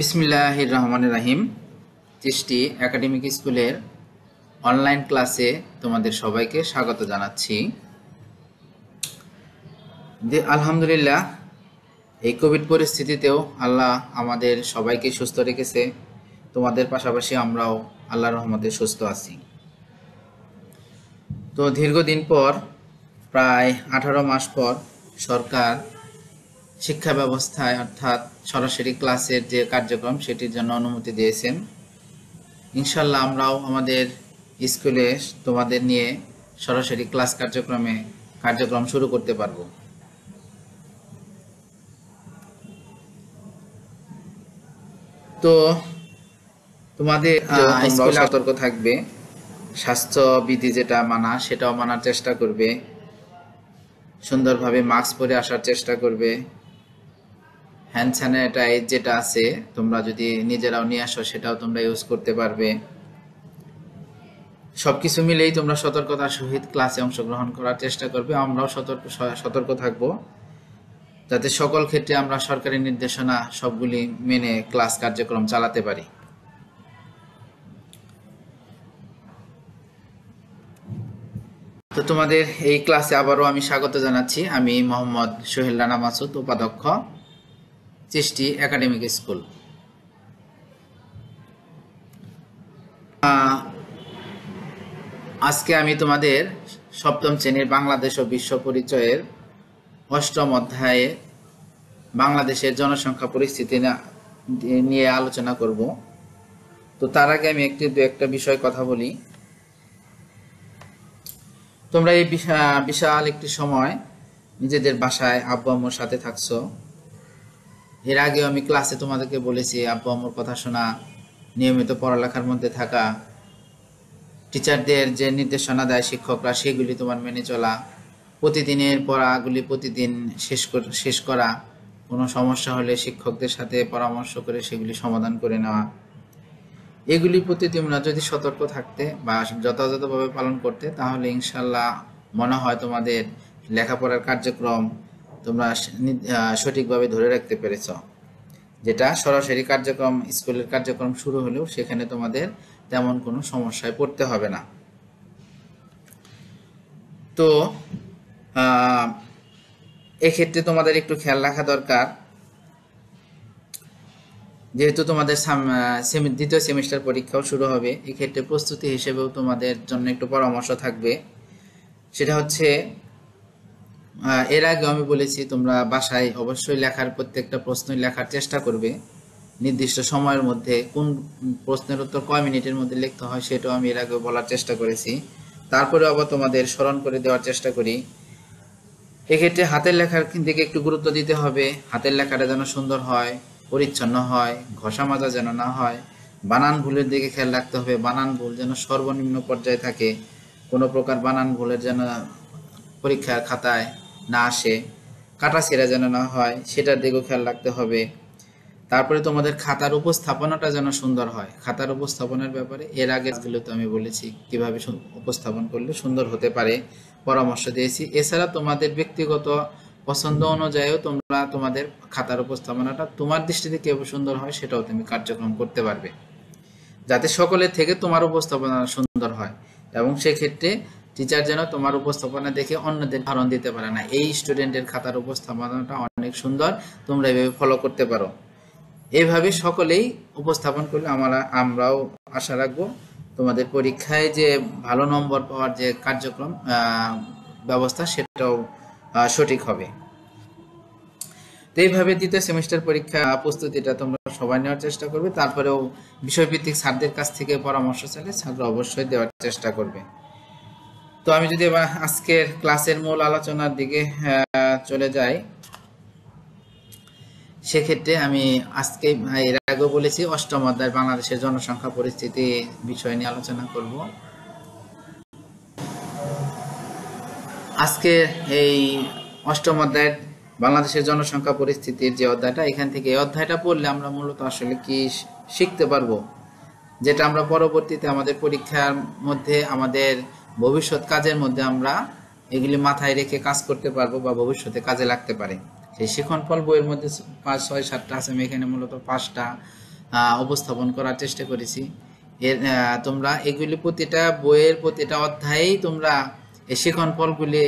বিসমিল্লাহ রহমান রাহিম তৃষ্টি একাডেমিক স্কুলের অনলাইন ক্লাসে তোমাদের সবাইকে স্বাগত জানাচ্ছি আলহামদুলিল্লাহ এই কোভিড পরিস্থিতিতেও আল্লাহ আমাদের সবাইকে সুস্থ রেখেছে তোমাদের পাশাপাশি আমরাও আল্লাহ রহমতে সুস্থ আছি তো দীর্ঘদিন পর প্রায় আঠারো মাস পর সরকার শিক্ষা ব্যবস্থায় অর্থাৎ সরাসরি ক্লাসের যে কার্যক্রম সেটির জন্য অনুমতি দিয়েছেন ইনশাল্লাহ আমরাও আমাদের স্কুলে তোমাদের নিয়ে সরাসরি ক্লাস কার্যক্রমে কার্যক্রম শুরু করতে পারব তো তোমাদের সতর্ক থাকবে স্বাস্থ্যবিধি যেটা মানা সেটাও মানার চেষ্টা করবে সুন্দরভাবে মাস্ক পরে আসার চেষ্টা করবে হ্যান্ড স্যানিটাইজ যেটা আছে তোমরা যদি নিজেরাও নিয়ে আসো সেটাও তোমরা ইউজ করতে পারবে সবকিছু মিলেই তোমরা সতর্কতার সহিত ক্লাসে অংশগ্রহণ করার চেষ্টা করবে আমরাও সতর্ক সতর্ক থাকব যাতে সকল ক্ষেত্রে আমরা সরকারি নির্দেশনা সবগুলি মেনে ক্লাস কার্যক্রম চালাতে পারি তো তোমাদের এই ক্লাসে আবারও আমি স্বাগত জানাচ্ছি আমি মোহাম্মদ সোহেল রানা মাসুদ উপাধ্যক্ষ চেষ্টি একাডেমিক স্কুল আজকে আমি তোমাদের সপ্তম শ্রেণীর বাংলাদেশ ও বিশ্ব পরিচয়ের অষ্টম অধ্যায়ে বাংলাদেশের জনসংখ্যা পরিস্থিতি নিয়ে আলোচনা করব তো তার আগে আমি একটি দু একটা বিষয় কথা বলি তোমরা এই বিশাল একটি সময় নিজেদের বাসায় আব্বা আম্মুর সাথে থাকছো এর আগেও আমি ক্লাসে তোমাদেরকে বলেছি আব্বা আম্মুর কথা শোনা নিয়মিত পড়ালেখার মধ্যে থাকা টিচারদের যে নির্দেশনা দেয় শিক্ষকরা সেগুলি তোমার মেনে চলা প্রতিদিনের পড়াগুলি প্রতিদিন শেষ শেষ করা কোনো সমস্যা হলে শিক্ষকদের সাথে পরামর্শ করে সেগুলি সমাধান করে নেওয়া এগুলির প্রতি তোমরা যদি সতর্ক থাকতে বা যথাযথভাবে পালন করতে তাহলে ইনশাল্লাহ মনে হয় তোমাদের লেখাপড়ার কার্যক্রম তোমরা সঠিকভাবে ধরে রাখতে পেরেছ যেটা সরাসরি কার্যক্রম স্কুলের কার্যক্রম শুরু হলেও সেখানে তোমাদের তেমন কোনো সমস্যায় পড়তে হবে না তো এক্ষেত্রে তোমাদের একটু খেয়াল রাখা দরকার যেহেতু তোমাদের দ্বিতীয় সেমিস্টার পরীক্ষাও শুরু হবে এক্ষেত্রে প্রস্তুতি হিসেবেও তোমাদের জন্য একটু পরামর্শ থাকবে সেটা হচ্ছে এর আগে আমি বলেছি তোমরা বাসায় অবশ্যই লেখার প্রত্যেকটা প্রশ্নই লেখার চেষ্টা করবে নির্দিষ্ট সময়ের মধ্যে কোন প্রশ্নের উত্তর কয় মিনিটের মধ্যে লিখতে হয় সেটাও আমি এর আগে বলার চেষ্টা করেছি তারপরে আবার তোমাদের স্মরণ করে দেওয়ার চেষ্টা করি এক্ষেত্রে হাতের লেখার দিকে একটু গুরুত্ব দিতে হবে হাতের লেখাটা যেন সুন্দর হয় পরিচ্ছন্ন হয় ঘষা মাজা যেন না হয় বানান ভুলের দিকে খেয়াল রাখতে হবে বানান ভুল যেন সর্বনিম্ন পর্যায়ে থাকে কোনো প্রকার বানান ভুলের যেন পরীক্ষা খাতায় না আসে কাটা ছেঁড়া যেন না হয় সেটার দিকেও খেয়াল রাখতে হবে তারপরে তোমাদের খাতার উপস্থাপনাটা যেন সুন্দর হয় খাতার উপস্থাপনার ব্যাপারে এর গুলো তো আমি বলেছি কিভাবে উপস্থাপন করলে সুন্দর হতে পারে পরামর্শ দিয়েছি এছাড়া তোমাদের ব্যক্তিগত পছন্দ অনুযায়ীও তোমরা তোমাদের খাতার উপস্থাপনাটা তোমার দৃষ্টিতে কেউ সুন্দর হয় সেটাও তুমি কার্যক্রম করতে পারবে যাতে সকলের থেকে তোমার উপস্থাপনা সুন্দর হয় এবং সেক্ষেত্রে টিচার যেন তোমার উপস্থাপনা দেখে অন্যদের ধারণ দিতে পারে না এই স্টুডেন্টের খাতার উপস্থাপনাটা অনেক সুন্দর তোমরা এভাবে ফলো করতে পারো এভাবে সকলেই উপস্থাপন করলে আমরা আমরাও আশা রাখবো তোমাদের পরীক্ষায় যে ভালো নম্বর পাওয়ার যে কার্যক্রম ব্যবস্থা সেটাও সঠিক হবে তো এইভাবে দ্বিতীয় সেমিস্টার পরীক্ষা প্রস্তুতিটা তোমরা সবাই নেওয়ার চেষ্টা করবে তারপরেও বিষয়ভিত্তিক স্যারদের কাছ থেকে পরামর্শ চাইলে স্যাররা অবশ্যই দেওয়ার চেষ্টা করবে তো আমি যদি এবার আজকের ক্লাসের মূল আলোচনার দিকে চলে যাই সেক্ষেত্রে আমি আজকে এর আগে বলেছি অষ্টম অধ্যায় বাংলাদেশের জনসংখ্যা পরিস্থিতি বিষয় নিয়ে আলোচনা করব আজকে এই অষ্টম অধ্যায়ের বাংলাদেশের জনসংখ্যা পরিস্থিতির যে অধ্যায়টা এখান থেকে এই অধ্যায়টা পড়লে আমরা মূলত আসলে কি শিখতে পারবো যেটা আমরা পরবর্তীতে আমাদের পরীক্ষার মধ্যে আমাদের ভবিষ্যৎ কাজের মধ্যে আমরা এগুলি মাথায় রেখে কাজ করতে পারবো বা ভবিষ্যতে কাজে লাগতে পারে সেই শিখন ফল বইয়ের মধ্যে পাঁচ ছয় সাতটা আছে আমি এখানে মূলত পাঁচটা অবস্থাপন করার চেষ্টা করেছি এর তোমরা এগুলি প্রতিটা বইয়ের প্রতিটা অধ্যায়েই তোমরা এই শিখন ফলগুলি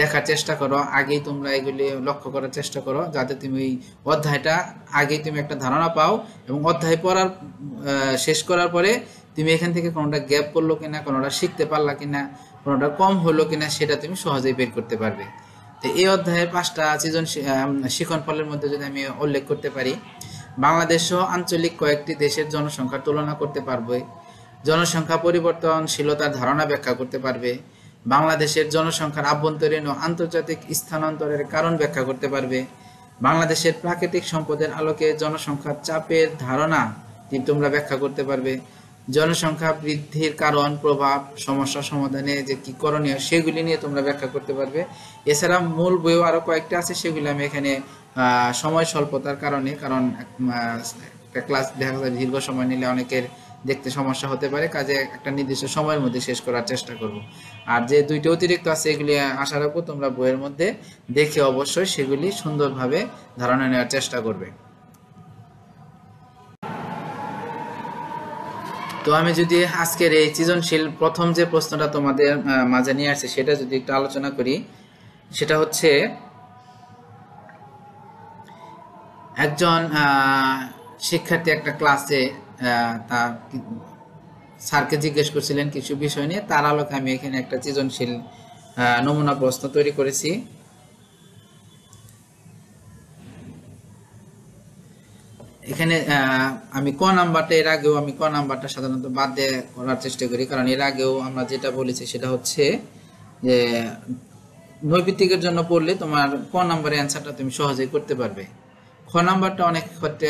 দেখার চেষ্টা করো আগেই তোমরা এগুলি লক্ষ্য করার চেষ্টা করো যাতে তুমি অধ্যায়টা আগেই তুমি একটা ধারণা পাও এবং অধ্যায় পড়ার শেষ করার পরে তুমি এখান থেকে কোনোটা গ্যাপ করলো কিনা কোনোটা শিখতে পারলা কিনা কোনোটা কম হলো কিনা সেটা তুমি সহজেই বের করতে পারবে তো এই অধ্যায়ে পাঁচটা সৃজন শিখন ফলের মধ্যে যদি আমি উল্লেখ করতে পারি বাংলাদেশ সহ আঞ্চলিক কয়েকটি দেশের জনসংখ্যার তুলনা করতে পারবে জনসংখ্যা পরিবর্তনশীলতার ধারণা ব্যাখ্যা করতে পারবে বাংলাদেশের জনসংখ্যার আভ্যন্তরীণ ও আন্তর্জাতিক স্থানান্তরের কারণ ব্যাখ্যা করতে পারবে বাংলাদেশের প্রাকৃতিক সম্পদের আলোকে জনসংখ্যার চাপের ধারণা তোমরা ব্যাখ্যা করতে পারবে জনসংখ্যা বৃদ্ধির কারণ প্রভাব সমস্যা সমাধানে যে কি করণীয় সেগুলি নিয়ে তোমরা ব্যাখ্যা করতে পারবে এছাড়া মূল বইও আরও কয়েকটা আছে সেগুলি আমি এখানে সময় স্বল্পতার কারণে কারণ একটা ক্লাস দেখা যায় দীর্ঘ সময় নিলে অনেকের দেখতে সমস্যা হতে পারে কাজে একটা নির্দিষ্ট সময়ের মধ্যে শেষ করার চেষ্টা করব আর যে দুইটা অতিরিক্ত আছে এগুলি আশা রাখবো তোমরা বইয়ের মধ্যে দেখে অবশ্যই সেগুলি সুন্দরভাবে ধারণা নেওয়ার চেষ্টা করবে তো আমি যদি আজকের এই সৃজনশীল প্রথম যে প্রশ্নটা তোমাদের মাঝে নিয়ে আসছে সেটা যদি একটু আলোচনা করি সেটা হচ্ছে একজন শিক্ষার্থী একটা ক্লাসে তার স্যারকে জিজ্ঞেস করছিলেন কিছু বিষয় নিয়ে তার আলোকে আমি এখানে একটা সৃজনশীল নমুনা প্রশ্ন তৈরি করেছি এখানে আমি ক নাম্বারটা এর আগেও আমি ক নাম্বারটা সাধারণত বাদ দিয়ে করার চেষ্টা করি কারণ এর আগেও আমরা যেটা বলেছি সেটা হচ্ছে যে নৈপিত্তিকের জন্য পড়লে তোমার ক নাম্বারের অ্যান্সারটা তুমি সহজেই করতে পারবে খ নাম্বারটা অনেক ক্ষেত্রে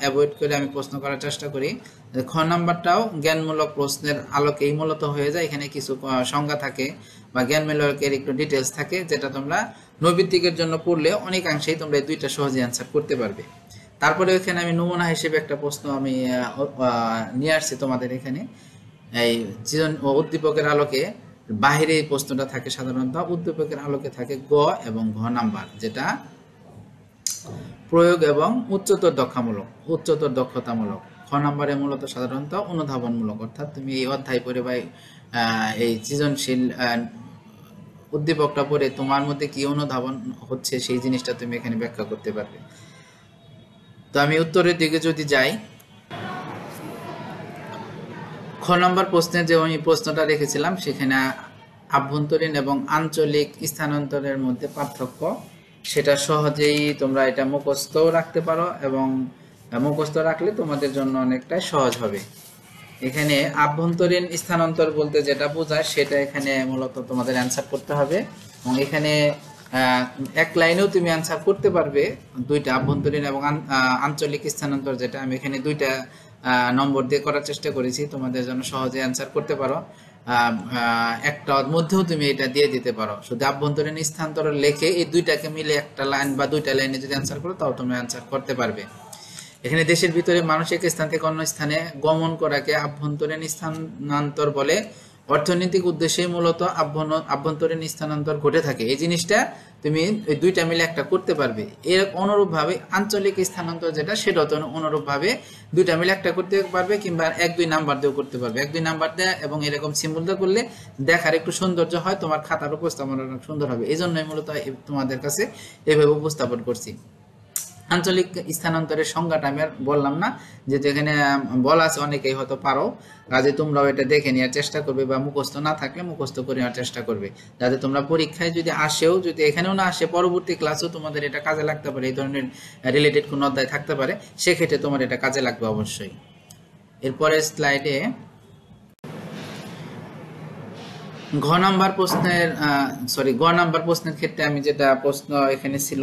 অ্যাভয়েড করে আমি প্রশ্ন করার চেষ্টা করি খ নাম্বারটাও জ্ঞানমূলক প্রশ্নের আলোকেই মূলত হয়ে যায় এখানে কিছু সংজ্ঞা থাকে বা জ্ঞানমূলকের একটু ডিটেলস থাকে যেটা তোমরা নৈবিত্তিকের জন্য পড়লে অনেকাংশেই তোমরা এই দুইটা সহজে অ্যান্সার করতে পারবে তারপরে ওইখানে আমি নমুনা হিসেবে একটা প্রশ্ন আমি নিয়ে আসছি তোমাদের এখানে এই জীবন উদ্দীপকের আলোকে বাহিরে এই প্রশ্নটা থাকে সাধারণত উদ্দীপকের আলোকে থাকে গ এবং ঘ নাম্বার যেটা প্রয়োগ এবং উচ্চতর দক্ষামূলক উচ্চতর দক্ষতামূলক খ নাম্বারে মূলত সাধারণত অনুধাবনমূলক অর্থাৎ তুমি এই অধ্যায় পড়ে বা এই সৃজনশীল উদ্দীপকটা পড়ে তোমার মধ্যে কি অনুধাবন হচ্ছে সেই জিনিসটা তুমি এখানে ব্যাখ্যা করতে পারবে তো আমি উত্তরের দিকে যদি যাই খ নম্বর প্রশ্নে যে আমি প্রশ্নটা রেখেছিলাম সেখানে আভ্যন্তরীণ এবং আঞ্চলিক স্থানান্তরের মধ্যে পার্থক্য সেটা সহজেই তোমরা এটা মুখস্থ রাখতে পারো এবং মুখস্থ রাখলে তোমাদের জন্য অনেকটাই সহজ হবে এখানে আভ্যন্তরীণ স্থানান্তর বলতে যেটা বোঝায় সেটা এখানে মূলত তোমাদের অ্যান্সার করতে হবে এবং এখানে এক লাইনেও তুমি আনসার করতে পারবে দুইটা আভ্যন্তরীণ এবং আঞ্চলিক স্থানান্তর যেটা আমি এখানে দুইটা নম্বর দিয়ে করার চেষ্টা করেছি তোমাদের জন্য সহজে অ্যান্সার করতে পারো একটা মধ্যেও তুমি এটা দিয়ে দিতে পারো শুধু আভ্যন্তরীণ স্থানান্তর লেখে এই দুইটাকে মিলে একটা লাইন বা দুইটা লাইনে যদি অ্যান্সার করো তাও তুমি অ্যান্সার করতে পারবে এখানে দেশের ভিতরে মানুষ এক স্থান থেকে অন্য স্থানে গমন করাকে আভ্যন্তরীণ স্থানান্তর বলে অর্থনৈতিক উদ্দেশ্যে মূলত আভ্যন্তরীণ স্থানান্তর ঘটে থাকে এই জিনিসটা তুমি ওই দুইটা মিলে একটা করতে পারবে এর অনুরূপভাবে আঞ্চলিক স্থানান্তর যেটা সেটাও তো অনুরূপভাবে দুইটা মিলে একটা করতে পারবে কিংবা এক দুই নাম্বার দিয়েও করতে পারবে এক দুই নাম্বার দেয়া এবং এরকম সিম্বল দিয়ে করলে দেখার একটু সৌন্দর্য হয় তোমার খাতার উপস্থাপনা সুন্দর হবে এই জন্যই মূলত তোমাদের কাছে এভাবে উপস্থাপন করছি আঞ্চলিক স্থানান্তরের সংজ্ঞাটা আমি আর বললাম না যে এখানে বলা আছে অনেকেই হয়তো পারো কাজে তোমরাও এটা দেখে নেওয়ার চেষ্টা করবে বা মুখস্থ না থাকলে মুখস্থ করে নেওয়ার চেষ্টা করবে যাতে তোমরা পরীক্ষায় যদি আসেও যদি এখানেও না আসে পরবর্তী ক্লাসেও তোমাদের এটা কাজে লাগতে পারে এই ধরনের রিলেটেড কোনো অধ্যায় থাকতে পারে সেক্ষেত্রে তোমার এটা কাজে লাগবে অবশ্যই এরপরের স্লাইডে ঘ নাম্বার প্রশ্নের সরি গ নাম্বার প্রশ্নের ক্ষেত্রে আমি যেটা প্রশ্ন এখানে ছিল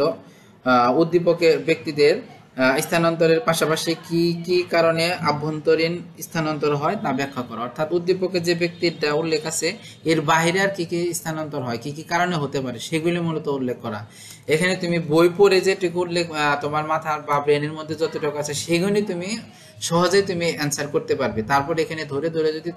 উদ্দীপকের ব্যক্তিদের স্থানান্তরের পাশাপাশি কি কি কারণে আভ্যন্তরীণ স্থানান্তর হয় তা ব্যাখ্যা করা অর্থাৎ উদ্দীপকের যে ব্যক্তির উল্লেখ আছে এর বাহিরে আর কি কি স্থানান্তর হয় কি কি কারণে হতে পারে সেগুলি মূলত উল্লেখ করা এখানে তুমি বই পড়ে যেটুকু উল্লেখ তোমার মাথার বা ব্রেনের মধ্যে যতটুকু আছে সেগুলি তুমি সহজেই তুমি অ্যান্সার করতে পারবে তারপর এখানে ধরে ধরে যদি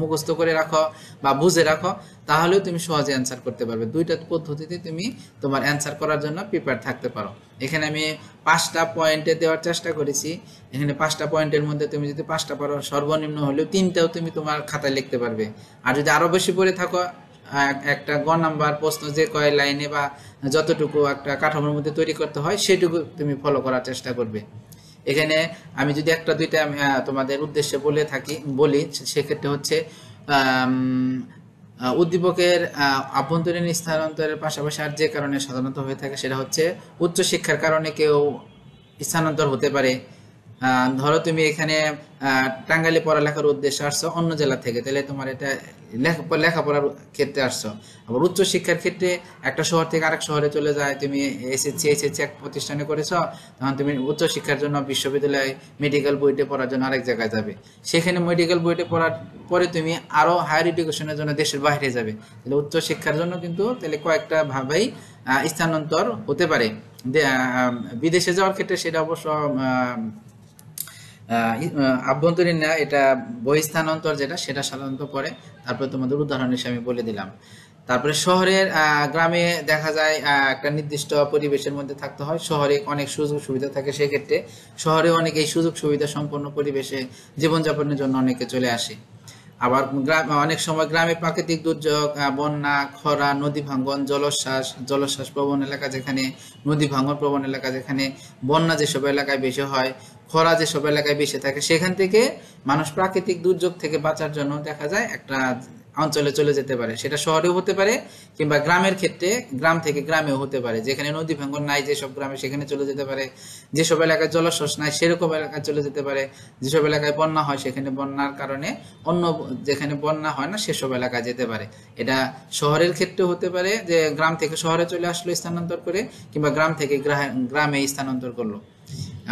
মুখস্থ করে রাখো বা বুঝে রাখো তাহলেও তুমি সহজে অ্যান্সার করতে পারবে দুইটা পদ্ধতিতে তুমি তোমার অ্যান্সার করার জন্য প্রিপেয়ার থাকতে পারো এখানে আমি পাঁচটা পয়েন্টে দেওয়ার চেষ্টা করেছি এখানে পাঁচটা পয়েন্টের মধ্যে তুমি যদি পাঁচটা পারো সর্বনিম্ন হলেও তিনটাও তুমি তোমার খাতায় লিখতে পারবে আর যদি আরও বেশি পড়ে থাকো একটা গ নাম্বার প্রশ্ন যে কয় লাইনে বা যতটুকু একটা কাঠামোর মধ্যে তৈরি করতে হয় সেটুকু তুমি ফলো করার চেষ্টা করবে এখানে আমি যদি একটা দুইটা তোমাদের উদ্দেশ্যে বলে থাকি বলি সেক্ষেত্রে হচ্ছে উদ্দীপকের আভ্যন্তরীণ স্থানান্তরের পাশাপাশি আর যে কারণে সাধারণত হয়ে থাকে সেটা হচ্ছে উচ্চশিক্ষার কারণে কেউ স্থানান্তর হতে পারে ধরো তুমি এখানে টাঙ্গাইলে পড়ালেখার উদ্দেশ্যে আসছো অন্য জেলা থেকে তাহলে তোমার এটা লেখাপড়ার ক্ষেত্রে আসছো আবার উচ্চশিক্ষার ক্ষেত্রে একটা শহর থেকে আরেক শহরে চলে যায় তুমি এসএসসি এসএসসি এক প্রতিষ্ঠানে করেছো তখন তুমি শিক্ষার জন্য বিশ্ববিদ্যালয়ে মেডিকেল বইটে পড়ার জন্য আরেক জায়গায় যাবে সেখানে মেডিকেল বইটে পড়ার পরে তুমি আরও হায়ার এডুকেশনের জন্য দেশের বাইরে যাবে তাহলে উচ্চশিক্ষার জন্য কিন্তু তাহলে কয়েকটা ভাবেই স্থানান্তর হতে পারে বিদেশে যাওয়ার ক্ষেত্রে সেটা অবশ্য আভ্যন্তরীণ না এটা বহিস্থানান্তর যেটা সেটা সাধারণত পরে তারপরে তোমাদের উদাহরণ হিসেবে আমি বলে দিলাম তারপরে শহরের গ্রামে দেখা যায় একটা নির্দিষ্ট পরিবেশের মধ্যে থাকতে হয় শহরে অনেক সুযোগ সুবিধা থাকে সেক্ষেত্রে শহরে অনেক এই সুযোগ সুবিধা সম্পন্ন পরিবেশে জীবনযাপনের জন্য অনেকে চলে আসে আবার গ্রাম অনেক সময় গ্রামে প্রাকৃতিক দুর্যোগ বন্যা খরা নদী ভাঙ্গন জলোচ্ছ্বাস জলোচ্ছ্বাস প্রবণ এলাকা যেখানে নদী ভাঙ্গন প্রবণ এলাকা যেখানে বন্যা যেসব এলাকায় বেশি হয় খরা যেসব এলাকায় বেশি থাকে সেখান থেকে মানুষ প্রাকৃতিক দুর্যোগ থেকে বাঁচার জন্য দেখা যায় একটা অঞ্চলে চলে যেতে পারে সেটা শহরেও হতে পারে কিংবা গ্রামের ক্ষেত্রে গ্রাম থেকে গ্রামেও হতে পারে যেখানে নদী ভাঙ্গন নাই যেসব গ্রামে সেখানে চলে যেতে পারে যেসব এলাকায় জলশ্বাস নাই সেরকম এলাকায় চলে যেতে পারে যেসব এলাকায় বন্যা হয় সেখানে বন্যার কারণে অন্য যেখানে বন্যা হয় না সেসব এলাকায় যেতে পারে এটা শহরের ক্ষেত্রে হতে পারে যে গ্রাম থেকে শহরে চলে আসলো স্থানান্তর করে কিংবা গ্রাম থেকে গ্রামে স্থানান্তর করলো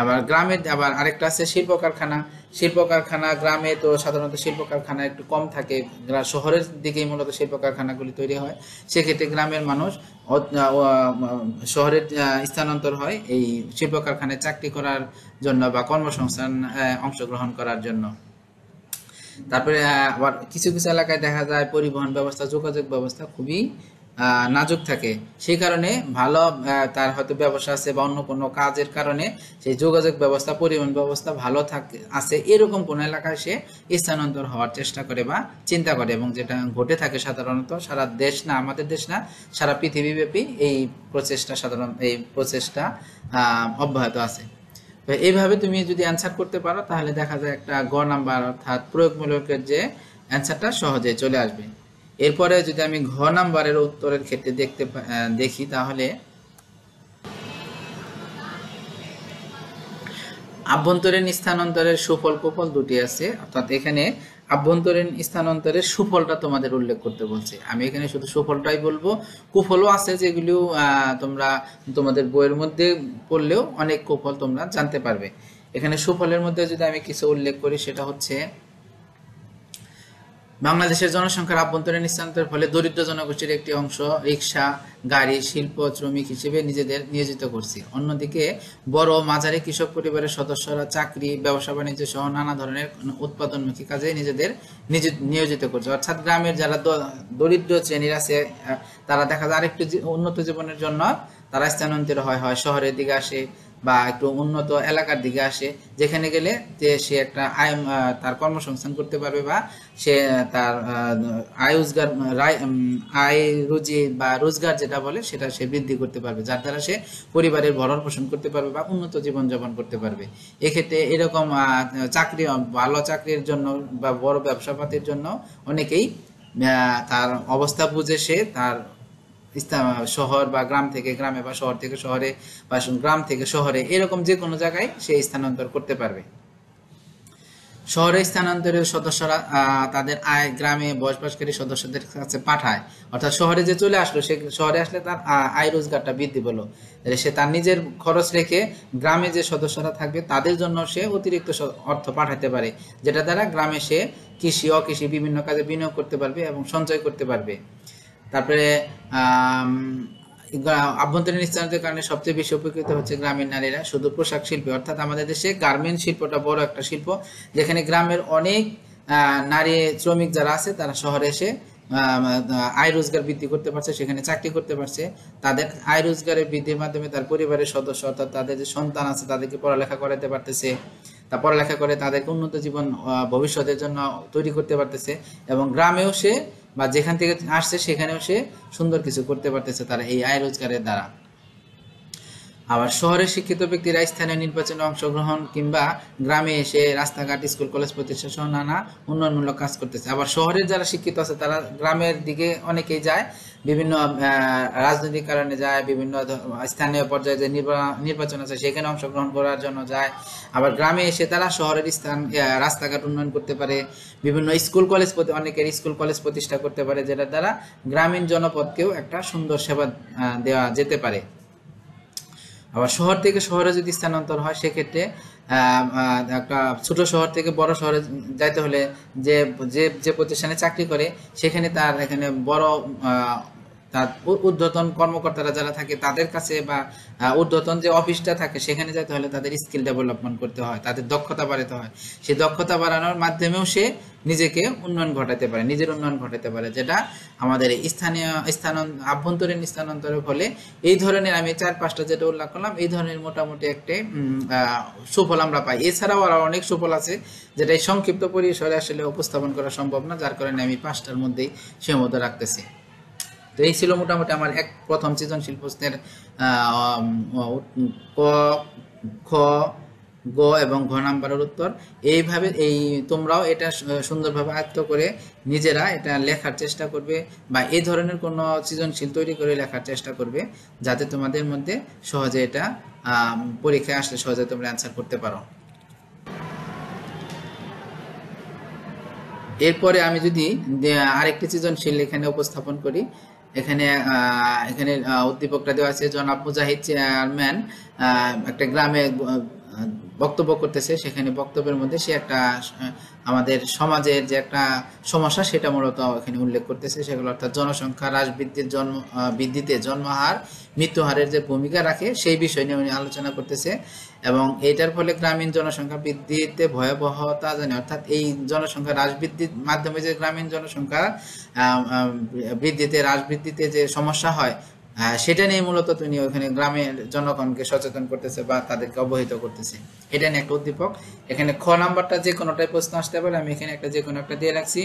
আবার গ্রামে আবার আরেকটা আছে শিল্প কারখানা শিল্প কারখানা গ্রামে তো সাধারণত শিল্প কারখানা একটু কম থাকে শহরের দিকেই মূলত শিল্প কারখানাগুলি তৈরি হয় সেক্ষেত্রে গ্রামের মানুষ শহরের স্থানান্তর হয় এই শিল্প কারখানায় চাকরি করার জন্য বা কর্মসংস্থান অংশগ্রহণ করার জন্য তারপরে আবার কিছু কিছু এলাকায় দেখা যায় পরিবহন ব্যবস্থা যোগাযোগ ব্যবস্থা খুবই নাজুক থাকে সেই কারণে ভালো তার হয়তো ব্যবসা আছে বা অন্য কোনো কাজের কারণে সেই যোগাযোগ ব্যবস্থা পরিবহন ব্যবস্থা ভালো থাকে আছে এরকম কোনো এলাকায় সে স্থানান্তর হওয়ার চেষ্টা করে বা চিন্তা করে এবং যেটা ঘটে থাকে সাধারণত সারা দেশ না আমাদের দেশ না সারা পৃথিবীব্যাপী এই প্রচেষ্টা সাধারণ এই প্রচেষ্টা অব্যাহত আছে তো এইভাবে তুমি যদি অ্যান্সার করতে পারো তাহলে দেখা যায় একটা গ নাম্বার অর্থাৎ প্রয়োগমূলকের যে অ্যান্সারটা সহজে চলে আসবে এরপরে যদি আমি ঘ নাম্বারের উত্তরের ক্ষেত্রে দেখতে দেখি তাহলে আভ্যন্তরীণ স্থানান্তরের সুফল কুফল দুটি আছে অর্থাৎ এখানে আভ্যন্তরীণ স্থানান্তরের সুফলটা তোমাদের উল্লেখ করতে বলছে আমি এখানে শুধু সুফলটাই বলবো কুফলও আছে যেগুলো তোমরা তোমাদের বইয়ের মধ্যে পড়লেও অনেক কুফল তোমরা জানতে পারবে এখানে সুফলের মধ্যে যদি আমি কিছু উল্লেখ করি সেটা হচ্ছে বাংলাদেশের জনসংখ্যার আভ্যন্তরীণ স্থানান্তরের ফলে দরিদ্র জনগোষ্ঠীর একটি অংশ রিক্সা গাড়ি শিল্প শ্রমিক হিসেবে নিজেদের নিয়োজিত করছে অন্যদিকে বড় মাঝারি কৃষক পরিবারের সদস্যরা চাকরি ব্যবসা বাণিজ্য সহ নানা ধরনের উৎপাদনমুখী কাজে নিজেদের নিয়োজিত করছে অর্থাৎ গ্রামের যারা দরিদ্র শ্রেণীর আছে তারা দেখা যায় আরেকটু উন্নত জীবনের জন্য তারা স্থানান্তর হয় হয় শহরের দিকে আসে বা একটু উন্নত এলাকার দিকে আসে যেখানে গেলে যে সে একটা আয় তার কর্মসংস্থান করতে পারবে বা সে তার আয় রোজগার আয় রুজি বা রোজগার যেটা বলে সেটা সে বৃদ্ধি করতে পারবে যার দ্বারা সে পরিবারের ভরণ পোষণ করতে পারবে বা উন্নত জীবনযাপন করতে পারবে এক্ষেত্রে এরকম চাকরি ভালো চাকরির জন্য বা বড় ব্যবসাপাতির জন্য অনেকেই তার অবস্থা বুঝে সে তার শহর বা গ্রাম থেকে গ্রামে বা শহর থেকে শহরে বা গ্রাম থেকে শহরে এরকম যে কোনো জায়গায় সে স্থানান্তর করতে পারবে শহরে স্থানান্তরের সদস্যরা তাদের আয় গ্রামে বসবাসকারী সদস্যদের কাছে পাঠায় অর্থাৎ শহরে যে চলে আসলো সে শহরে আসলে তার আয় রোজগারটা বৃদ্ধি পেলো সে তার নিজের খরচ রেখে গ্রামে যে সদস্যরা থাকবে তাদের জন্য সে অতিরিক্ত অর্থ পাঠাতে পারে যেটা দ্বারা গ্রামে সে কৃষি অকৃষি বিভিন্ন কাজে বিনিয়োগ করতে পারবে এবং সঞ্চয় করতে পারবে তারপরে আভ্যন্তরীণ স্থানান্তরের কারণে সবচেয়ে বেশি উপকৃত হচ্ছে গ্রামের নারীরা শুধু পোশাক শিল্পে অর্থাৎ আমাদের দেশে গার্মেন্ট শিল্পটা বড় একটা শিল্প যেখানে গ্রামের অনেক নারী শ্রমিক যারা আছে তারা শহরে এসে আয় রোজগার বৃদ্ধি করতে পারছে সেখানে চাকরি করতে পারছে তাদের আয় রোজগারের বৃদ্ধির মাধ্যমে তার পরিবারের সদস্য অর্থাৎ তাদের যে সন্তান আছে তাদেরকে পড়ালেখা করাতে পারতেছে তা পড়ালেখা করে তাদেরকে উন্নত জীবন ভবিষ্যতের জন্য তৈরি করতে পারতেছে এবং গ্রামেও সে বা যেখান থেকে আসছে সেখানেও সে সুন্দর কিছু করতে পারতেছে তারা এই আয় রোজগারের দ্বারা আবার শহরে শিক্ষিত ব্যক্তিরা স্থানীয় নির্বাচনে অংশগ্রহণ কিংবা গ্রামে এসে রাস্তাঘাট স্কুল কলেজ প্রতিষ্ঠা সহ নানা উন্নয়নমূলক কাজ করতেছে আবার শহরের যারা শিক্ষিত আছে তারা গ্রামের দিকে অনেকেই যায় বিভিন্ন রাজনৈতিক কারণে যায় বিভিন্ন স্থানীয় পর্যায়ে যে নির্বাচন আছে সেখানে অংশগ্রহণ করার জন্য যায় আবার গ্রামে এসে তারা শহরের স্থান রাস্তাঘাট উন্নয়ন করতে পারে বিভিন্ন স্কুল কলেজ অনেকের স্কুল কলেজ প্রতিষ্ঠা করতে পারে যেটা দ্বারা গ্রামীণ জনপদকেও একটা সুন্দর সেবা দেওয়া যেতে পারে আবার শহর থেকে শহরে যদি স্থানান্তর হয় সেক্ষেত্রে একটা ছোট শহর থেকে বড় শহরে যাইতে হলে যে যে যে প্রতিষ্ঠানে চাকরি করে সেখানে তার এখানে বড় তার ঊর্ধ্বতন কর্মকর্তারা যারা থাকে তাদের কাছে বা ঊর্ধ্বতন যে অফিসটা থাকে সেখানে যেতে হলে তাদের স্কিল ডেভেলপমেন্ট করতে হয় তাদের দক্ষতা বাড়াতে হয় সেই দক্ষতা বাড়ানোর মাধ্যমেও সে নিজেকে উন্নয়ন ঘটাতে পারে নিজের উন্নয়ন ঘটাতে পারে যেটা আমাদের স্থানীয় স্থান আভ্যন্তরীণ স্থানান্তরের ফলে এই ধরনের আমি চার পাঁচটা যেটা উল্লেখ করলাম এই ধরনের মোটামুটি একটি সুফল আমরা পাই এছাড়াও আরও অনেক সুফল আছে যেটা সংক্ষিপ্ত পরিসরে আসলে উপস্থাপন করা সম্ভব না যার কারণে আমি পাঁচটার মধ্যেই সীমাবদ্ধ রাখতেছি তো এই ছিল মোটামুটি আমার এক প্রথম সৃজনশীল প্রশ্নের ক খ গ এবং ঘ নাম্বারের উত্তর এইভাবে এই তোমরাও এটা সুন্দরভাবে আয়ত্ত করে নিজেরা এটা লেখার চেষ্টা করবে বা এই ধরনের কোনো সৃজনশীল তৈরি করে লেখার চেষ্টা করবে যাতে তোমাদের মধ্যে সহজে এটা পরীক্ষায় আসলে সহজে তোমরা অ্যান্সার করতে পারো এরপরে আমি যদি আরেকটি সৃজনশীল এখানে উপস্থাপন করি এখানে এখানে উদ্দীপকটা দেওয়া আছে জনাব মুজাহিদ চেয়ারম্যান একটা গ্রামে বক্তব্য করতেছে সেখানে বক্তব্যের মধ্যে সে একটা আমাদের সমাজের যে একটা সমস্যা সেটা মূলত এখানে উল্লেখ করতেছে সেগুলো অর্থাৎ জনসংখ্যা হ্রাস বৃদ্ধির জন্ম বৃদ্ধিতে জন্মহার মৃত্যুহারের যে ভূমিকা রাখে সেই বিষয় নিয়ে উনি আলোচনা করতেছে এবং এটার ফলে গ্রামীণ জনসংখ্যা বৃদ্ধিতে ভয়াবহতা জানে অর্থাৎ এই জনসংখ্যা হ্রাস বৃদ্ধির মাধ্যমে যে গ্রামীণ জনসংখ্যা বৃদ্ধিতে হ্রাস বৃদ্ধিতে যে সমস্যা হয় হ্যাঁ, সেটা নিয়ে মূলত তিনি ওখানে গ্রামের জনগণকে সচেতন করতেছে বা তাদেরকে অবহিত করতেছে এটা নিয়ে একটা উদ্দীপক এখানে খ নাম্বারটা যে কোনোটাই প্রশ্ন আসতে পারে আমি এখানে একটা যে কোনো একটা দিয়ে রাখছি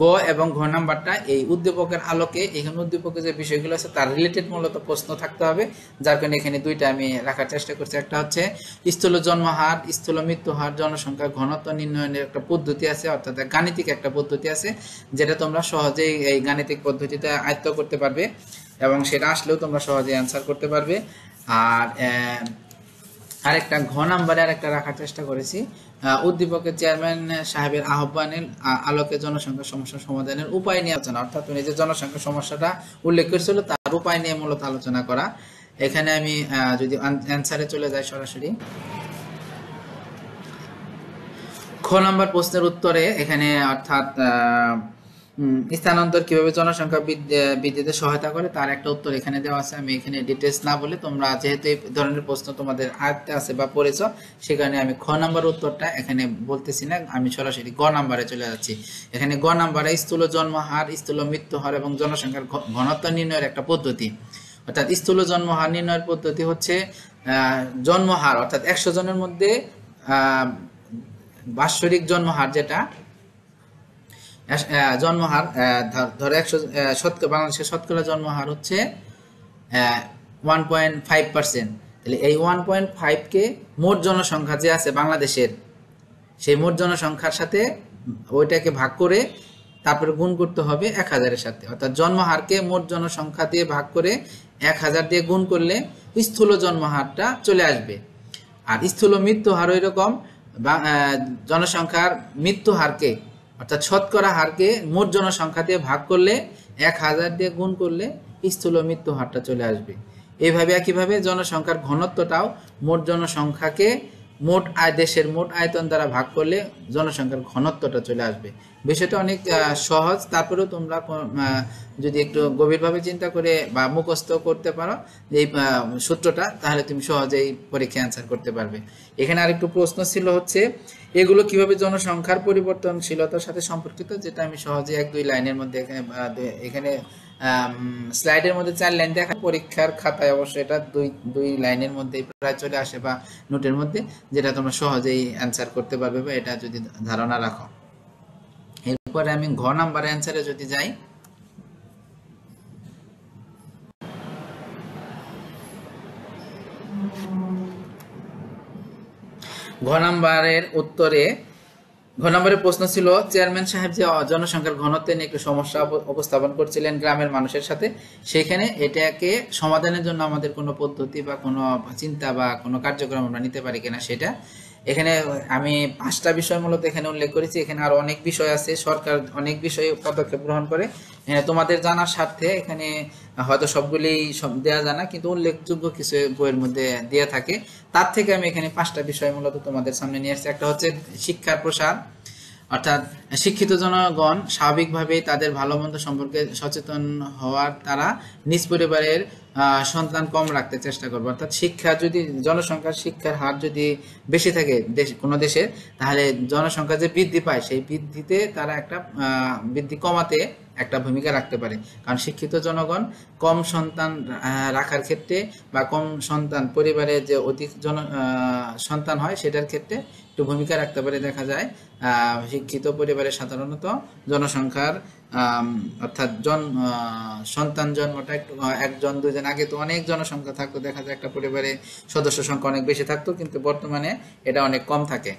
গ এবং ঘ নাম্বারটা এই উদ্দীপকের আলোকে এখানে উদ্দীপকের যে বিষয়গুলো আছে তার রিলেটেড মূলত প্রশ্ন থাকতে হবে যার কারণে এখানে দুইটা আমি রাখার চেষ্টা করছি একটা হচ্ছে স্থূল জন্মহার স্থূল মৃত্যুহার জনসংখ্যা ঘনত্ব নির্ণয়নের একটা পদ্ধতি আছে অর্থাৎ গাণিতিক একটা পদ্ধতি আছে যেটা তোমরা সহজেই এই গাণিতিক পদ্ধতিটা আয়ত্ত করতে পারবে এবং সেটা আসলেও তোমরা সহজে অ্যান্সার করতে পারবে আর আরেকটা ঘ নাম্বারে আরেকটা রাখার চেষ্টা করেছি উদ্দীপকের চেয়ারম্যান সাহেবের আহ্বানের আলোকে জনসংখ্যা সমস্যা সমাধানের উপায় নিয়ে আলোচনা অর্থাৎ উনি যে জনসংখ্যা সমস্যাটা উল্লেখ করেছিল তার উপায় নিয়ে মূলত আলোচনা করা এখানে আমি যদি অ্যান্সারে চলে যাই সরাসরি খ নাম্বার প্রশ্নের উত্তরে এখানে অর্থাৎ স্থানান্তর কিভাবে জনসংখ্যা বৃদ্ধিতে সহায়তা করে তার একটা উত্তর এখানে দেওয়া আছে আমি এখানে ডিটেলস না বলে তোমরা যেহেতু এই ধরনের প্রশ্ন তোমাদের আয়ত্তে আছে বা পড়েছ সেখানে আমি খ নাম্বার উত্তরটা এখানে বলতেছি না আমি সরাসরি গ নাম্বারে চলে যাচ্ছি এখানে গ নাম্বারে স্থূল জন্মহার স্থূল হার এবং জনসংখ্যার ঘনত্ব নির্ণয়ের একটা পদ্ধতি অর্থাৎ স্থূল জন্মহার নির্ণয়ের পদ্ধতি হচ্ছে জন্মহার অর্থাৎ একশো জনের মধ্যে বাৎসরিক জন্মহার যেটা জন্মহার ধর একশো শতকরা বাংলাদেশের শতকরা জন্মহার হচ্ছে ওয়ান পয়েন্ট ফাইভ পার্সেন্ট তাহলে এই ওয়ান পয়েন্ট ফাইভকে মোট জনসংখ্যা যে আছে বাংলাদেশের সেই মোট জনসংখ্যার সাথে ওইটাকে ভাগ করে তারপরে গুণ করতে হবে এক হাজারের সাথে অর্থাৎ জন্মহারকে মোট জনসংখ্যা দিয়ে ভাগ করে এক হাজার দিয়ে গুণ করলে স্থূল জন্মহারটা চলে আসবে আর স্থূল মৃত্যু হার ওই রকম জনসংখ্যার মৃত্যু হারকে অর্থাৎ শতকরা হারকে মোট জনসংখ্যা দিয়ে ভাগ করলে এক হাজার দিয়ে গুণ করলে স্থূল মৃত্যু হারটা চলে আসবে এইভাবে একইভাবে জনসংখ্যার ঘনত্বটাও মোট জনসংখ্যাকে মোট আয় দেশের মোট আয়তন দ্বারা ভাগ করলে জনসংখ্যার ঘনত্বটা চলে আসবে বিষয়টা অনেক সহজ তারপরেও তোমরা যদি একটু গভীরভাবে চিন্তা করে বা মুখস্থ করতে পারো এই সূত্রটা তাহলে তুমি সহজেই পরীক্ষা অ্যান্সার করতে পারবে এখানে আরেকটু প্রশ্ন ছিল হচ্ছে এগুলো কিভাবে জনসংখ্যার পরিবর্তনশীলতার সাথে সম্পর্কিত যেটা আমি সহজে এক দুই লাইনের মধ্যে এখানে স্লাইডের মধ্যে চার লাইন দেখা পরীক্ষার খাতায় অবশ্য এটা দুই দুই লাইনের মধ্যে প্রায় চলে আসে বা নোটের মধ্যে যেটা তোমরা সহজেই অ্যান্সার করতে পারবে বা এটা যদি ধারণা রাখো এরপরে আমি ঘ নাম্বার অ্যান্সারে যদি যাই ঘ নাম্বারের উত্তরে ঘ নম্বরের প্রশ্ন ছিল চেয়ারম্যান সাহেব যে জনসংখ্যার ঘনত্ব নিয়ে একটু সমস্যা উপস্থাপন করছিলেন গ্রামের মানুষের সাথে সেখানে এটাকে সমাধানের জন্য আমাদের কোনো পদ্ধতি বা কোনো চিন্তা বা কোনো কার্যক্রম আমরা নিতে পারি কিনা সেটা এখানে আমি পাঁচটা বিষয় মূলত এখানে উল্লেখ করেছি এখানে আরও অনেক বিষয় আছে সরকার অনেক বিষয়ে পদক্ষেপ গ্রহণ করে তোমাদের জানার স্বার্থে এখানে হয়তো সবগুলি দেওয়া যায় না কিন্তু উল্লেখযোগ্য কিছু বইয়ের মধ্যে দেওয়া থাকে তার থেকে আমি এখানে পাঁচটা বিষয় মূলত তোমাদের সামনে নিয়ে আসছি একটা হচ্ছে শিক্ষার প্রসার অর্থাৎ শিক্ষিত জনগণ স্বাভাবিকভাবেই তাদের ভালো মন্দ সম্পর্কে সচেতন হওয়ার তারা নিজ পরিবারের সন্তান কম রাখতে চেষ্টা করবে অর্থাৎ শিক্ষা যদি জনসংখ্যার শিক্ষার হার যদি বেশি থাকে দেশ কোনো দেশে তাহলে জনসংখ্যা যে বৃদ্ধি পায় সেই বৃদ্ধিতে তারা একটা বৃদ্ধি কমাতে একটা ভূমিকা রাখতে পারে কারণ শিক্ষিত জনগণ কম সন্তান রাখার ক্ষেত্রে বা কম সন্তান পরিবারে যে অধিক জন সন্তান হয় সেটার ক্ষেত্রে একটু ভূমিকা রাখতে পারে দেখা যায় শিক্ষিত পরিবারে করে সাধারণত জনসংখ্যার অর্থাৎ জন সন্তান জন্মটা একটু একজন দুজন আগে তো অনেক জনসংখ্যা থাকতো দেখা যায় একটা পরিবারে সদস্য সংখ্যা অনেক বেশি থাকতো কিন্তু বর্তমানে এটা অনেক কম থাকে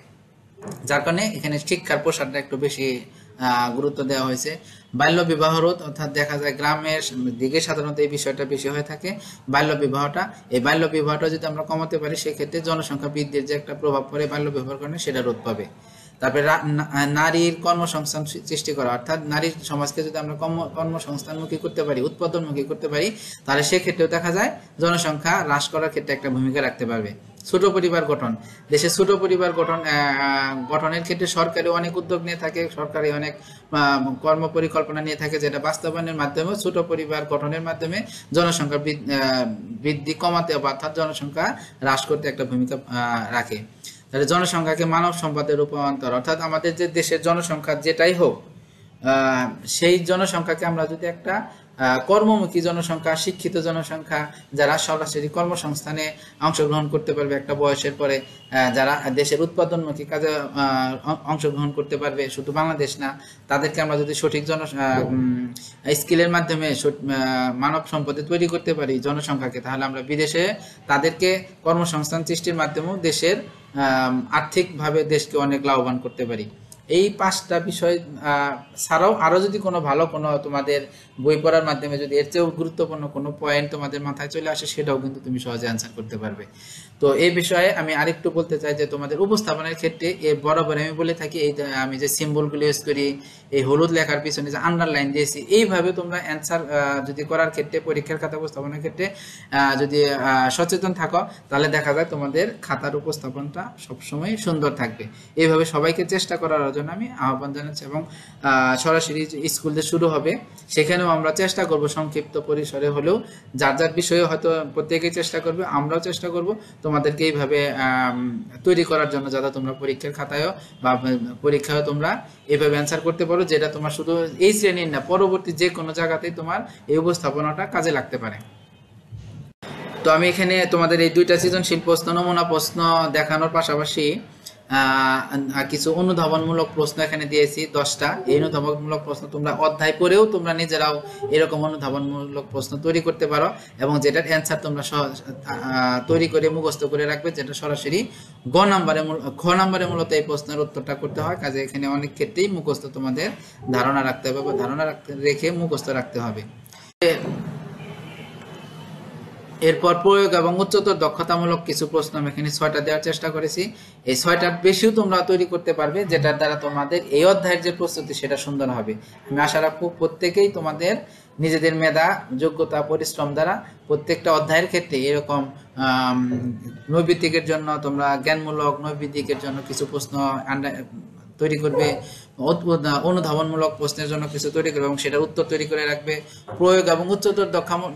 যার কারণে এখানে শিক্ষার প্রসারটা একটু বেশি গুরুত্ব দেওয়া হয়েছে বাল্য বিবাহ রোধ অর্থাৎ দেখা যায় গ্রামের দিকে সাধারণত এই বিষয়টা বেশি হয়ে থাকে বাল্য বিবাহটা এই বাল্য বিবাহটা যদি আমরা কমাতে পারি সেক্ষেত্রে জনসংখ্যা বৃদ্ধির যে একটা প্রভাব পড়ে বাল্য বিবাহের কারণে সেটা রোধ পাবে তারপরে নারীর কর্মসংস্থান সৃষ্টি করা অর্থাৎ নারীর সমাজকে যদি আমরা কর্ম কর্মসংস্থানমুখী করতে পারি উৎপাদনমুখী করতে পারি তাহলে সেক্ষেত্রেও দেখা যায় জনসংখ্যা হ্রাস করার ক্ষেত্রে একটা ভূমিকা রাখতে পারবে ছোট পরিবার গঠন দেশে ছোট পরিবার গঠন গঠনের ক্ষেত্রে সরকারি অনেক উদ্যোগ নিয়ে থাকে সরকারি অনেক কর্ম পরিকল্পনা নিয়ে থাকে যেটা বাস্তবায়নের মাধ্যমে ছোট পরিবার গঠনের মাধ্যমে জনসংখ্যা বৃদ্ধি কমাতে অর্থাৎ জনসংখ্যা হ্রাস করতে একটা ভূমিকা রাখে তাহলে জনসংখ্যাকে মানব সম্পদে রূপান্তর অর্থাৎ আমাদের যে দেশের জনসংখ্যা যেটাই হোক সেই জনসংখ্যাকে আমরা যদি একটা কর্মমুখী জনসংখ্যা শিক্ষিত জনসংখ্যা যারা সরাসরি কর্মসংস্থানে অংশগ্রহণ করতে পারবে একটা বয়সের পরে যারা দেশের উৎপাদনমুখী কাজে অংশগ্রহণ করতে পারবে শুধু বাংলাদেশ না তাদেরকে আমরা যদি সঠিক জন স্কিলের মাধ্যমে মানব সম্পদে তৈরি করতে পারি জনসংখ্যাকে তাহলে আমরা বিদেশে তাদেরকে কর্মসংস্থান সৃষ্টির মাধ্যমেও দেশের আর্থিকভাবে দেশকে অনেক লাভবান করতে পারি এই পাঁচটা বিষয় ছাড়াও আরও যদি কোনো ভালো কোনো তোমাদের বই পড়ার মাধ্যমে যদি এর চেয়েও গুরুত্বপূর্ণ কোনো পয়েন্ট তোমাদের মাথায় চলে আসে সেটাও কিন্তু তুমি সহজে অ্যান্সার করতে পারবে তো এই বিষয়ে আমি আরেকটু বলতে চাই যে তোমাদের উপস্থাপনের ক্ষেত্রে এ বরাবর আমি বলে থাকি এই আমি যে সিম্বলগুলো ইউজ করি এই হলুদ লেখার পিছনে যে আন্ডারলাইন দিয়েছি এইভাবে তোমরা অ্যান্সার যদি করার ক্ষেত্রে পরীক্ষার খাতা উপস্থাপনের ক্ষেত্রে যদি সচেতন থাকো তাহলে দেখা যায় তোমাদের খাতার উপস্থাপনটা সবসময় সুন্দর থাকবে এইভাবে সবাইকে চেষ্টা করার জন্য আমি আহ্বান জানাচ্ছি এবং সরাসরি স্কুল দিয়ে শুরু হবে সেখানেও আমরা চেষ্টা করব সংক্ষিপ্ত পরিসরে হলেও যার যার বিষয়ে হয়তো প্রত্যেকেই চেষ্টা করবে আমরাও চেষ্টা করব তোমাদেরকে এইভাবে তৈরি করার জন্য যাতে তোমরা পরীক্ষার খাতায়ও বা পরীক্ষায় তোমরা এইভাবে অ্যান্সার করতে পারো যেটা তোমার শুধু এই শ্রেণীর না পরবর্তী যে কোনো জায়গাতেই তোমার এই উপস্থাপনাটা কাজে লাগতে পারে তো আমি এখানে তোমাদের এই দুইটা শিল্প প্রশ্ন নমুনা প্রশ্ন দেখানোর পাশাপাশি কিছু অনুধাবনমূলক প্রশ্ন এখানে দিয়েছি দশটা এই অনুধাবনমূলক প্রশ্ন তোমরা অধ্যায় করেও তোমরা নিজেরাও এরকম অনুধাবনমূলক প্রশ্ন তৈরি করতে পারো এবং যেটার অ্যান্সার তোমরা তৈরি করে মুখস্থ করে রাখবে যেটা সরাসরি গ নাম্বারে খ নাম্বারে মূলত এই প্রশ্নের উত্তরটা করতে হয় কাজে এখানে অনেক ক্ষেত্রেই মুখস্থ তোমাদের ধারণা রাখতে হবে বা ধারণা রাখতে রেখে মুখস্থ রাখতে হবে এরপর প্রয়োগ এবং উচ্চতর দক্ষতামূলক কিছু প্রশ্ন আমি এখানে ছয়টা দেওয়ার চেষ্টা করেছি এই ছয়টার বেশিও তোমরা তৈরি করতে পারবে যেটার দ্বারা তোমাদের এই অধ্যায়ের যে প্রস্তুতি সেটা সুন্দর হবে আমি আশা রাখবো প্রত্যেকেই তোমাদের নিজেদের মেধা যোগ্যতা পরিশ্রম দ্বারা প্রত্যেকটা অধ্যায়ের ক্ষেত্রে এরকম নৈবিত্তিকের জন্য তোমরা জ্ঞানমূলক নৈবিত্তিকের জন্য কিছু প্রশ্ন তৈরি করবে অনুধাবনমূলক প্রশ্নের জন্য কিছু তৈরি করবে এবং সেটা উত্তর তৈরি করে রাখবে প্রয়োগ এবং উচ্চতর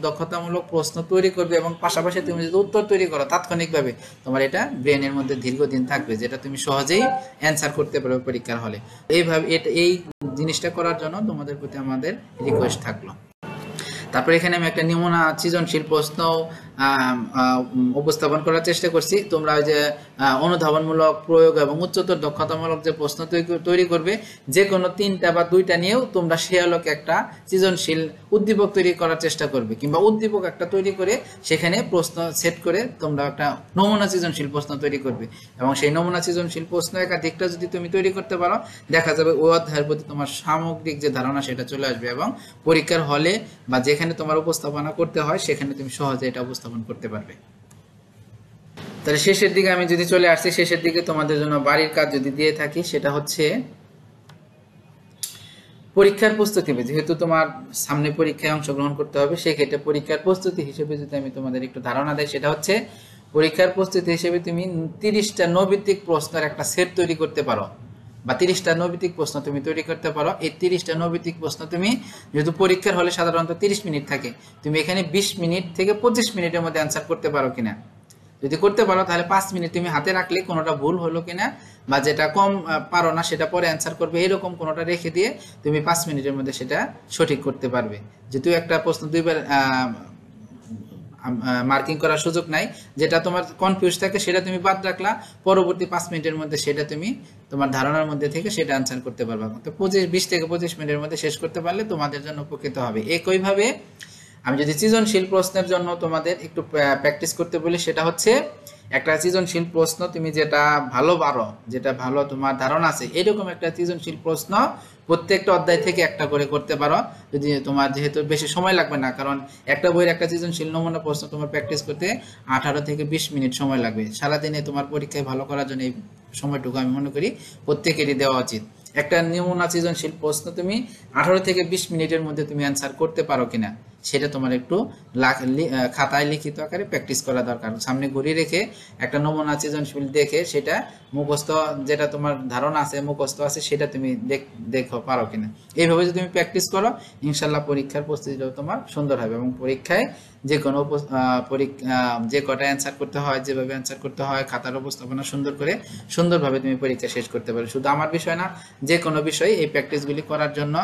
দক্ষতামূলক প্রশ্ন তৈরি করবে এবং পাশাপাশি তুমি যদি উত্তর তৈরি করো তাৎক্ষণিকভাবে তোমার এটা ব্রেনের মধ্যে দীর্ঘদিন থাকবে যেটা তুমি সহজেই অ্যান্সার করতে পারবে পরীক্ষার হলে এইভাবে এটা এই জিনিসটা করার জন্য তোমাদের প্রতি আমাদের রিকোয়েস্ট থাকলো তারপরে এখানে আমি একটা নমুনা সৃজনশীল প্রশ্ন উপস্থাপন করার চেষ্টা করছি তোমরা ওই যে অনুধাবনমূলক প্রয়োগ এবং উচ্চতর দক্ষতামূলক যে প্রশ্ন তৈরি করবে যে কোনো তিনটা বা দুইটা নিয়েও তোমরা সে আলোকে একটা সৃজনশীল উদ্দীপক তৈরি করার চেষ্টা করবে কিংবা উদ্দীপক একটা তৈরি করে সেখানে প্রশ্ন সেট করে তোমরা একটা নমুনা সৃজনশীল প্রশ্ন তৈরি করবে এবং সেই নমুনা সৃজনশীল প্রশ্ন একাধিকটা যদি তুমি তৈরি করতে পারো দেখা যাবে ওই অধ্যায়ের প্রতি তোমার সামগ্রিক যে ধারণা সেটা চলে আসবে এবং পরীক্ষার হলে বা যেখানে তোমার উপস্থাপনা করতে হয় সেখানে তুমি সহজে এটা উপস্থাপন করতে পারবে তাহলে শেষের দিকে আমি যদি চলে আসছি শেষের দিকে তোমাদের জন্য বাড়ির কাজ যদি দিয়ে থাকি সেটা হচ্ছে পরীক্ষার প্রস্তুতি যেহেতু তোমার সামনে পরীক্ষায় অংশগ্রহণ করতে হবে সেক্ষেত্রে পরীক্ষার প্রস্তুতি হিসেবে যদি আমি তোমাদের একটু ধারণা দেয় সেটা হচ্ছে পরীক্ষার প্রস্তুতি হিসেবে তুমি তিরিশটা নৈভিত্তিক প্রশ্নের একটা সেট তৈরি করতে পারো বা তিরিশটা নৈবিতিক প্রশ্ন তুমি তৈরি করতে পারো এই তিরিশটা নৈবিতিক প্রশ্ন তুমি যেহেতু পরীক্ষার হলে সাধারণত তিরিশ মিনিট থাকে তুমি এখানে বিশ মিনিট থেকে পঁচিশ মিনিটের মধ্যে অ্যান্সার করতে পারো কিনা যদি করতে পারো তাহলে পাঁচ মিনিট তুমি হাতে রাখলে কোনোটা ভুল হলো কিনা বা যেটা কম পারো না সেটা পরে অ্যান্সার করবে এরকম কোনোটা রেখে দিয়ে তুমি পাঁচ মিনিটের মধ্যে সেটা সঠিক করতে পারবে যেহেতু একটা প্রশ্ন দুইবার মার্কিং করার সুযোগ নাই যেটা তোমার কনফিউজ থাকে সেটা তুমি বাদ রাখলা পরবর্তী পাঁচ মিনিটের মধ্যে সেটা তুমি তোমার ধারণার মধ্যে থেকে সেটা আনসার করতে পারবা তো পঁচিশ বিশ থেকে পঁচিশ মিনিটের মধ্যে শেষ করতে পারলে তোমাদের জন্য উপকৃত হবে একইভাবে আমি যদি সৃজনশীল প্রশ্নের জন্য তোমাদের একটু প্র্যাকটিস করতে বলি সেটা হচ্ছে একটা সৃজনশীল প্রশ্ন তুমি যেটা ভালো পারো যেটা ভালো তোমার ধারণা আছে এরকম একটা সৃজনশীল প্রশ্ন প্রত্যেকটা অধ্যায় থেকে একটা করে করতে পারো যদি তোমার যেহেতু বেশি সময় লাগবে না কারণ একটা বইয়ের একটা সৃজনশীল নমুনা প্রশ্ন তোমার প্র্যাকটিস করতে আঠারো থেকে বিশ মিনিট সময় লাগবে সারাদিনে তোমার পরীক্ষায় ভালো করার জন্য এই সময়টুকু আমি মনে করি প্রত্যেকেরই দেওয়া উচিত একটা নমুনা সৃজনশীল প্রশ্ন তুমি আঠারো থেকে বিশ মিনিটের মধ্যে তুমি অ্যান্সার করতে পারো কিনা সেটা তোমার একটু খাতায় লিখিত আকারে প্র্যাকটিস করা দরকার সামনে ঘুরিয়ে রেখে একটা নমুনা সৃজনশীল দেখে সেটা মুখস্থ যেটা তোমার ধারণা আছে মুখস্থ আছে সেটা তুমি দেখ দেখো পারো কিনা এইভাবে যদি তুমি প্র্যাকটিস করো ইনশাল্লাহ পরীক্ষার প্রস্তুতিটাও তোমার সুন্দর হবে এবং পরীক্ষায় যে কোনো যে কটা অ্যান্সার করতে হয় যেভাবে অ্যান্সার করতে হয় খাতার উপস্থাপনা সুন্দর করে সুন্দরভাবে তুমি পরীক্ষা শেষ করতে পারো শুধু আমার বিষয় না যে কোনো বিষয় এই প্র্যাকটিসগুলি করার জন্য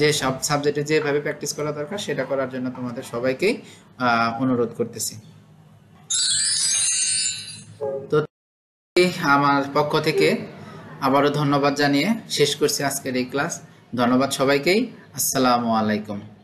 যে সব সাবজেক্টে যেভাবে প্র্যাকটিস করা দরকার সেটা করার জন্য তোমাদের সবাইকেই অনুরোধ করতেছি তো আমার পক্ষ থেকে আবারও ধন্যবাদ জানিয়ে শেষ করছি আজকের এই ক্লাস ধন্যবাদ সবাইকেই আসসালামু আলাইকুম